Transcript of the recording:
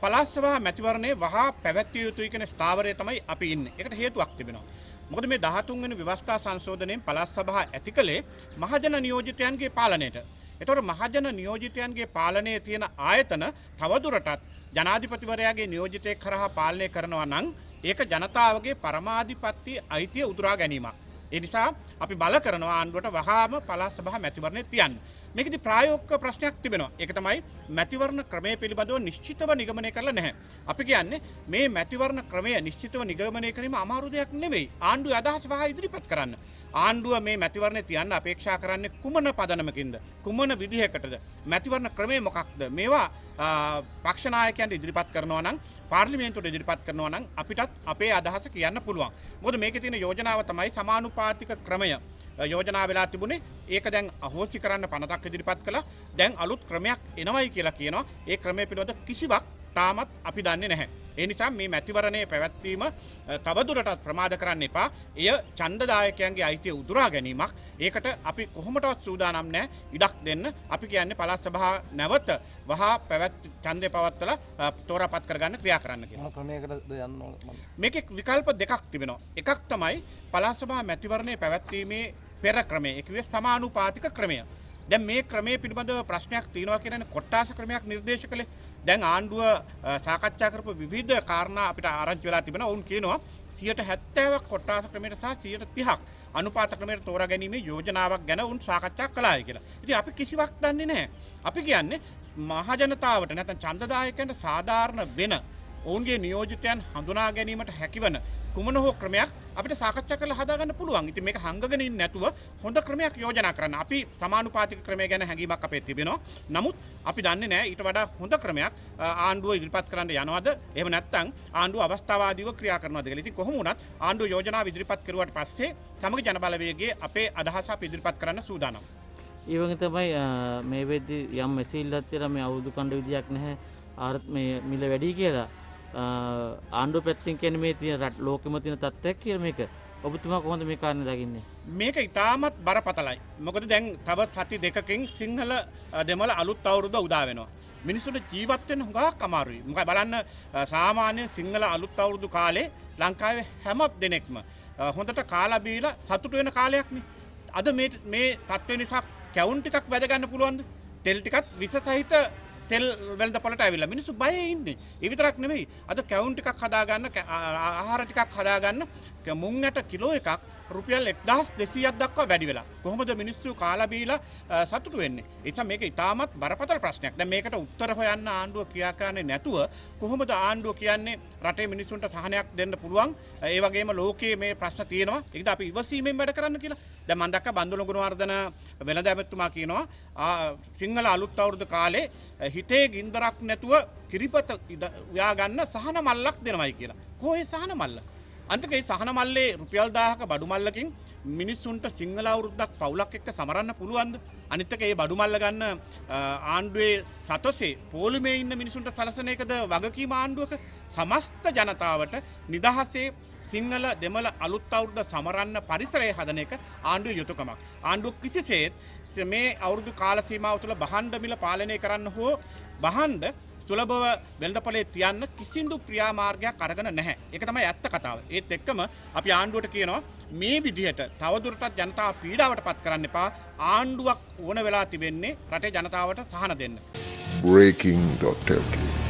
පලාස්සවා මැතිවරණේ වහා පැවැත්විය යුතුයි කියන ස්ථාවරය තමයි අපි ඉන්න එකට හේතුවක් තිබෙනවා. මොකද මේ දහතුන්වෙනි ව්‍යවස්ථා සංශෝධනයෙන් පළාත් සභා ඇති කළේ මහජන නියෝජිතයන්ගේ පාලනයට. එතකොට මහජන නියෝජිතයන්ගේ පාලනයේ තියෙන ආයතන තවදුරටත් ජනාධිපතිවරයාගේ නියෝජිතයෙක් කරහා පාලනය කරනවා නම් ඒක ජනතාවගේ පරමාධිපත්‍ය අයිතිය උදුරා ගැනීමක්. ඒ නිසා අපි බල කරනවා ආණ්ඩුවට වහාම පළාත් සභා මැතිවරණේ තියන්න. මේකදි ප්‍රායෝගික ප්‍රශ්නයක් තිබෙනවා. ඒක තමයි මැතිවරණ ක්‍රමය පිළිබඳව නිශ්චිතව නිගමනය කරලා නැහැ. අපි කියන්නේ මේ මැතිවරණ ක්‍රමය නිශ්චිතව නිගමනය කිරීම අමාරු දෙයක් නෙවෙයි. ආණ්ඩුවේ අදහස් වහ ඉදිරිපත් කරන්න. ආණ්ඩුව මේ මැතිවරණ තියන්න අපේක්ෂා කරන්නේ කුමන පදනමකින්ද? කුමන විදිහකටද? මැතිවරණ ක්‍රමය මොකක්ද? මේවා පක්ෂ නායකයන්ට ඉදිරිපත් කරනවා නම් පාර්ලිමේන්තුවට ඉදිරිපත් කරනවා නම් අපිටත් අපේ අදහස කියන්න පුළුවන්. මොකද මේකේ තියෙන යෝජනාව තමයි සමානුපාතික ක්‍රමය. යෝජනා වෙලා තිබුණේ ඒක දැන් අහෝසි කරන්න පනතක් ඉදිරිපත් කළ දැන් අලුත් ක්‍රමයක් එනවයි කියලා කියනවා ඒ ක්‍රමය පිළිබඳ කිසිවක් තාමත් අපි දන්නේ නැහැ. ඒ නිසා මේ මැතිවරණය පැවැත්වීම තවදුරටත් ප්‍රමාද කරන්න එපා. එය ඡන්දදායකයන්ගේ අයිතිය උදුරා ගැනීමක්. ඒකට අපි කොහොමටවත් සූදානම් නැහැ. ඉඩක් දෙන්න. අපි කියන්නේ පළාත් සභාව නැවත වහා පැවැත් ඡන්දය පවත්වලා තෝරාපත් කරගන්න ක්‍රියා කරන්න කියලා. ක්‍රමයකටද යන්න ඕන මම. මේකේ විකල්ප දෙකක් තිබෙනවා. එකක් තමයි පළාත් සභාව මැතිවරණය පැවැත්වීමේ පෙර ක්‍රමය එකවේ සමානුපාතික ක්‍රමය. දැන් මේ ක්‍රමේ පිළිබඳව ප්‍රශ්නයක් තියෙනවා කියන කොට්ටාස ක්‍රමයක් නිර්දේශ කළේ දැන් ආණ්ඩුව සාකච්ඡා කරපු විවිධ කාරණා අපිට ආරංචි වෙලා තිබෙනවා. ඔවුන් කියනවා 70ක් කොට්ටාස ක්‍රමයට සහ 30ක් අනුපාත ක්‍රමයට තෝරා ගැනීමේ යෝජනාවක් ගැන උන් සාකච්ඡා කළාය කියලා. ඉතින් අපි කිසිවක් දන්නේ නැහැ. අපි කියන්නේ මහජනතාවට නැත්නම් ඡන්දදායකයන්ට සාධාරණ වෙන ඔවුන්ගේ නියෝජිතයන් හඳුනා ගැනීමට හැකිවන කුමන හෝ ක්‍රමයක් අපිට සාකච්ඡා කරලා හදාගන්න පුළුවන්. ඉතින් මේක හංගගෙන ඉන්නේ නැතුව හොඳ ක්‍රමයක් යෝජනා කරන්න. අපි සමානුපාතික ක්‍රමය ගැන හැඟීමක් අපේ තිබෙනවා. නමුත් අපි දන්නේ නැහැ ඊට වඩා හොඳ ක්‍රමයක් ආණ්ඩුව ඉදිරිපත් කරන්න යනවද? එහෙම නැත්නම් ආණ්ඩුව අවස්ථාවාදීව ක්‍රියා කරනවද කියලා. ඉතින් කොහොම වුණත් ආණ්ඩුව යෝජනාව ඉදිරිපත් කරුවාට පස්සේ තමගේ ජනබලවේගයේ අපේ අදහස අපි ඉදිරිපත් කරන්න සූදානම්. ඊවගේ තමයි මේ වෙද්දි යම් මෙසිල්ලත් තියෙන මේ අවුරුදු කණ්ඩ විදියක් නැහැ. ආර්ථ මේ මිල වැඩි කියලා ආණ්ඩුව පැත්තින් කැන මේ තිය රට ලෝකම තින තත්වයක් කිය මේක ඔබතුමා කොහොඳ මේ කාරණ දකින්නේ මේක ඉතාමත් බර පතලයි මොකද දැන් තවත් සති දෙකකින් සිංහල දෙමල අලුත් අවුරුද උදාවෙනවා මිනිසුට ජීවත්වෙන් හොඟා කමාරුයි මක බලන්න සාමාන්‍යයෙන් සිංහල අලුත් අවුරුදු කාලේ ලංකාවේ හැමක් දෙනෙක්ම හොඳට කාලාබීල සතුට වෙන කාලයක්න අද මේ තත්ත්ව නිසා කැවුන් ටිකක් වැදගන්න පුළුවන්ද තෙල්ටිකත් විස සහිත තෙල් වැලඳ පොලට ඇවිල්ලා මිනිස්සු බය ඉන්නේ. ඒ විතරක් නෙමෙයි. අද කැවුම් ටිකක් හදාගන්න ආහාර ටිකක් හදාගන්න මුං ඇට කිලෝ එකක් රුපියල් එක්දහස් දෙසියක් දක්වා වැඩි වෙලා කොහොමද මිනිස්සු කාලබීලා සතුට වෙන්නේ එසා මේක ඉතාමත් බරපතල ප්‍රශ්නයක් ද මේකට උත්තර හොයන්න ආණ්ඩුව කියාකාන්නේ නැතුව කොහොමද ආණ්ඩුව කියන්නේ රටේ මිනිසුන්ට සහනයක් දෙන්න පුළුවන් ඒවගේම ලෝකයේ මේ ප්‍රශ්න තියෙනවා එකද අපි ඉවසීමෙන් වැඩ කරන්න කියලා ද මන්දක්ක බඳුලගුණ වර්ධන වෙළඳ ඇමැත්තුමා කියනවා සිංහල අලුත් අවුරුදු කාලේ හිතේ ගින්දරක් නැතුව කිරිපත උයාගන්න සහන මල්ලක් දෙනවයි කියලා කොහේ සහන මල්ලා අන්තකයි සහන මල්ලේ රුපියල් දාහක බඩු මල්ලකින් මිනිස්සුන්ට සිංහල අවුරුද්දක් පවුලක් එක්ක සමරන්න පුළුවන්ද අනිත්තක ඒ බඩු මල්ල ගන්න ආණ්ඩුවේ සතොසේ පෝලිමේ ඉන්න මිනිසුන්ට සලසන එකද වගකීම ආණ්ඩුවක සමස්ත ජනතාවට නිදහසේ සිංහල දෙමළ අලුත් අවුරුද්ද සමරන්න පරිසරය හදන එක ආණ්ඩුව යුතුයකමක්. ආණ්ඩුව කිසිසේත් මේ අවුරුදු කාල සීමාව තුළ බහණ්ඩ මිල පාලනය කරන්න හෝ බහණ්ඩ සුලබව වෙළඳපොලේ තියන්න කිසිදු ප්‍රියාමාර්ගයක් අරගෙන නැහැ. ඒක තමයි ඇත්ත කතාව. ඒත් එක්කම අපි ආණ්ඩුවට කියනවා මේ විදිහට තවදුරටත් ජනතාව පීඩාවටපත් කරන්න එපා. ආණ්ඩුවක් ඕන වෙලා තිබෙන්නේ රටේ ජනතාවට සහන දෙන්න. breaking.lk